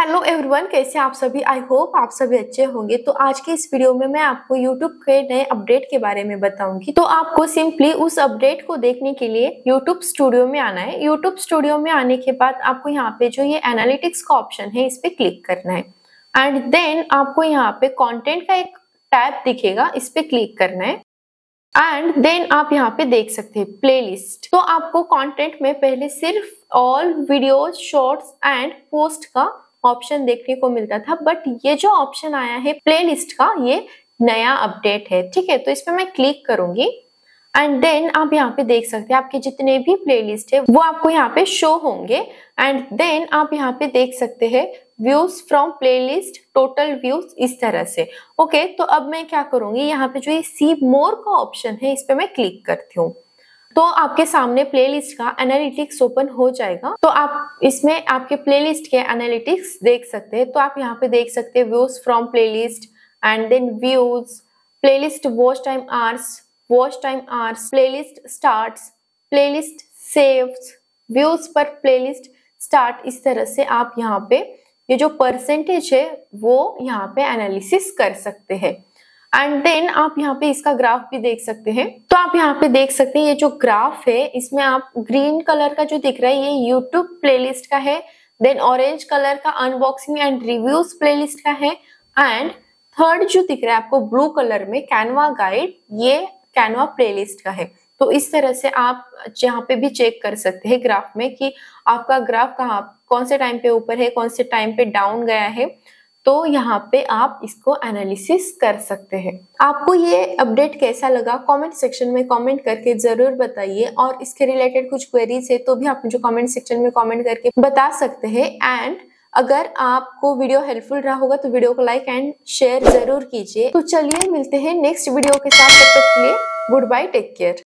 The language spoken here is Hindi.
हेलो एवरीवन कैसे आप सभी आई होप आप सभी अच्छे होंगे तो आज के इस वीडियो में मैं आपको यूट्यूब के नए अपडेट के बारे में बताऊंगी तो आपको सिंपली उस अपडेट को देखने के लिए यूट्यूब स्टूडियो में आना है यूट्यूब स्टूडियो में आने के बाद आपको यहाँ पे जो ये एनालिटिक्स का ऑप्शन है इस पर क्लिक करना है एंड देन आपको यहाँ पे कॉन्टेंट का एक टैब दिखेगा इस पर क्लिक करना है एंड देन आप यहाँ पे देख सकते हैं प्लेलिस्ट तो आपको कंटेंट में पहले सिर्फ all videos shorts and post का ऑप्शन देखने को मिलता था बट ये जो ऑप्शन आया है प्ले का ये नया अपडेट है ठीक है तो इस पर मैं क्लिक करूंगी एंड देन आप यहाँ पे देख सकते हैं आपके जितने भी प्लेलिस्ट है वो आपको यहाँ पे शो होंगे एंड देन आप यहाँ पे देख सकते हैं views from playlist total views इस तरह से ओके okay, तो अब मैं क्या करूंगी यहाँ पे जो ये सी मोर का ऑप्शन है इस पर मैं क्लिक करती हूँ तो आपके सामने प्लेलिस्ट का एनालिटिक्स ओपन हो जाएगा तो आप इसमें आपके प्लेलिस्ट के एनालिटिक्स देख सकते हैं तो आप यहाँ पे देख सकते हैं views from playlist and then views playlist watch time hours watch time hours playlist starts playlist saves views per playlist start इस तरह से आप यहाँ पे ये जो परसेंटेज है वो यहाँ पे एनालिसिस कर सकते हैं एंड देन आप यहाँ पे इसका ग्राफ भी देख सकते हैं तो आप यहाँ पे देख सकते हैं ये जो ग्राफ है इसमें आप ग्रीन कलर का जो दिख रहा है ये यूट्यूब प्ले का है देन ऑरेंज कलर का अनबॉक्सिंग एंड रिव्यूज प्ले का है एंड थर्ड जो दिख रहा है आपको ब्लू कलर में कैनवा गाइड ये कैनवा प्लेलिस्ट का है तो इस तरह से आप यहाँ पे भी चेक कर सकते हैं ग्राफ में कि आपका ग्राफ कहाँ कौन से टाइम पे ऊपर है कौन से टाइम पे डाउन गया है तो यहाँ पे आप इसको एनालिसिस कर सकते हैं आपको ये अपडेट कैसा लगा कमेंट सेक्शन में कमेंट करके जरूर बताइए और इसके रिलेटेड कुछ क्वेरीज है तो भी आप मुझे कमेंट सेक्शन में कमेंट करके बता सकते हैं एंड अगर आपको वीडियो हेल्पफुल रहा होगा तो वीडियो को लाइक एंड शेयर जरूर कीजिए तो चलिए मिलते हैं नेक्स्ट वीडियो के साथ तब तक के लिए गुड बाय टेक केयर